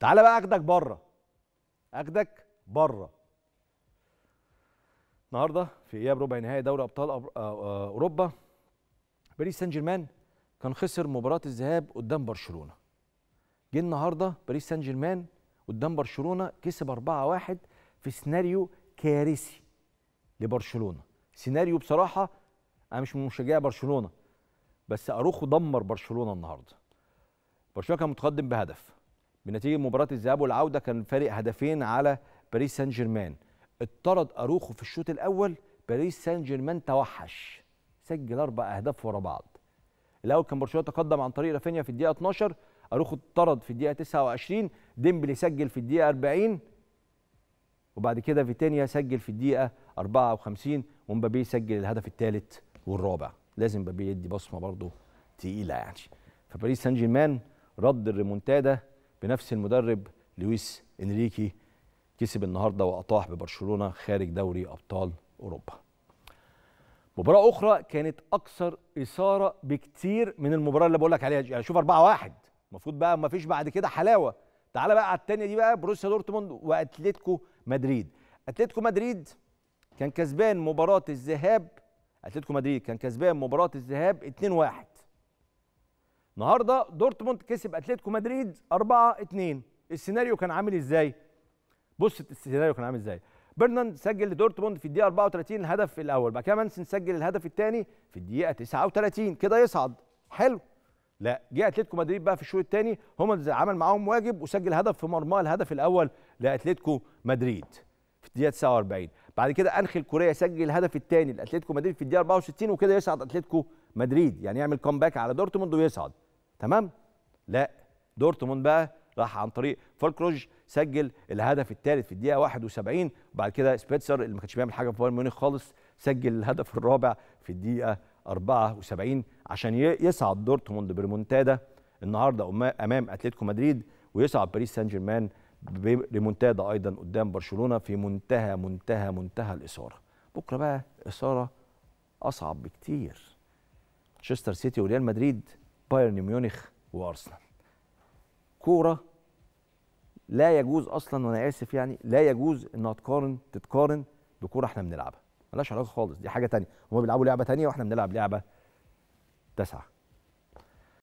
تعالى بقى اخدك بره اخدك بره النهارده في اياب ربع نهائي دوري ابطال آه، آه، اوروبا باريس سان جيرمان كان خسر مباراه الذهاب قدام برشلونه جه النهارده باريس سان جيرمان قدام برشلونه كسب 4-1 في سيناريو كارثي لبرشلونه سيناريو بصراحه انا مش من مشجعي برشلونه بس اروخو دمر برشلونه النهارده برشلونه كان متقدم بهدف بنتيجه مباراه الذهاب والعوده كان فارق هدفين على باريس سان جيرمان اطرد اروخو في الشوط الاول باريس سان جيرمان توحش سجل اربع اهداف ورا بعض الاول كان برشلونه تقدم عن طريق رافينيا في الدقيقه 12 اروخو اطرد في الدقيقه 29 ديمبلي سجل في الدقيقه 40 وبعد كده فيتينيا سجل في الدقيقه 54 ومبابي سجل الهدف الثالث والرابع لازم مبابي يدي بصمه برضه تقيله يعني فباريس سان جيرمان رد الريمونتادا بنفس المدرب لويس انريكي كسب النهارده واطاح ببرشلونه خارج دوري ابطال اوروبا. مباراه اخرى كانت اكثر اثاره بكتير من المباراه اللي بقول لك عليها يعني شوف 4-1 المفروض بقى ما فيش بعد كده حلاوه تعالى بقى على الثانيه دي بقى بروسيا دورتموند واتلتيكو مدريد اتلتيكو مدريد كان كسبان مباراه الذهاب اتلتيكو مدريد كان كسبان مباراه الذهاب 2-1 النهارده دورتموند كسب اتلتيكو مدريد 4 2 السيناريو كان عامل ازاي بص السيناريو كان عامل ازاي برناند سجل لدورتموند في الدقيقه 34 الهدف الاول بعد كده مانسن سجل الهدف الثاني في الدقيقه 39 كده يصعد حلو لا جه اتلتيكو مدريد بقى في الشوط الثاني هم عمل معاهم واجب وسجل هدف في مرماه الهدف الاول لاتلتيكو مدريد في الدقيقه 49 بعد كده انخل الكوريه سجل الهدف الثاني لاتلتيكو مدريد في الدقيقه 64 وكده يصعد اتلتيكو مدريد يعني يعمل كومباك على دورتموند ويصعد تمام لا دورتموند بقى راح عن طريق فولكروج سجل الهدف الثالث في الدقيقه 71 وبعد كده سبيتسر اللي ما كانش بيعمل حاجه في بايرن ميونخ خالص سجل الهدف الرابع في الدقيقه 74 عشان يصعد دورتموند بريمونتادا النهارده امام اتلتيكو مدريد ويصعد باريس سان جيرمان بريمونتادا ايضا قدام برشلونه في منتهى منتهى منتهى الاثاره بكره بقى اثاره اصعب بكتير مانشستر سيتي وريال مدريد بايرن ميونخ وارسنال كوره لا يجوز اصلا وانا اسف يعني لا يجوز انها تقارن تتقارن بكوره احنا بنلعبها ملهاش علاقه خالص دي حاجه تانية هما بيلعبوا لعبه تانية واحنا بنلعب لعبه تسعه